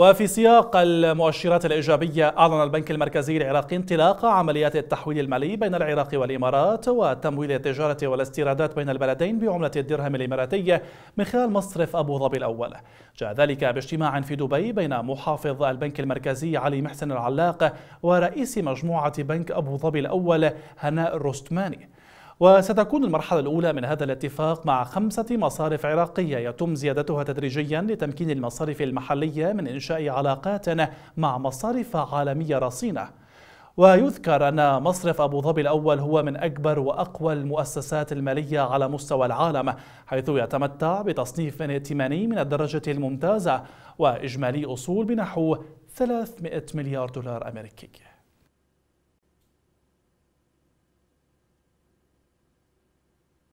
وفي سياق المؤشرات الإيجابية أعلن البنك المركزي العراقي انطلاق عمليات التحويل المالي بين العراق والإمارات وتمويل التجارة والاستيرادات بين البلدين بعملة الدرهم الإماراتي من خلال مصرف أبو ظبي الأول جاء ذلك باجتماع في دبي بين محافظ البنك المركزي علي محسن العلاق ورئيس مجموعة بنك أبو ظبي الأول هناء الرستماني وستكون المرحلة الأولى من هذا الاتفاق مع خمسة مصارف عراقية يتم زيادتها تدريجيا لتمكين المصارف المحلية من إنشاء علاقات مع مصارف عالمية رصينة ويذكر أن مصرف أبو ظبي الأول هو من أكبر وأقوى المؤسسات المالية على مستوى العالم حيث يتمتع بتصنيف ائتماني من الدرجة الممتازة وإجمالي أصول بنحو 300 مليار دولار أمريكي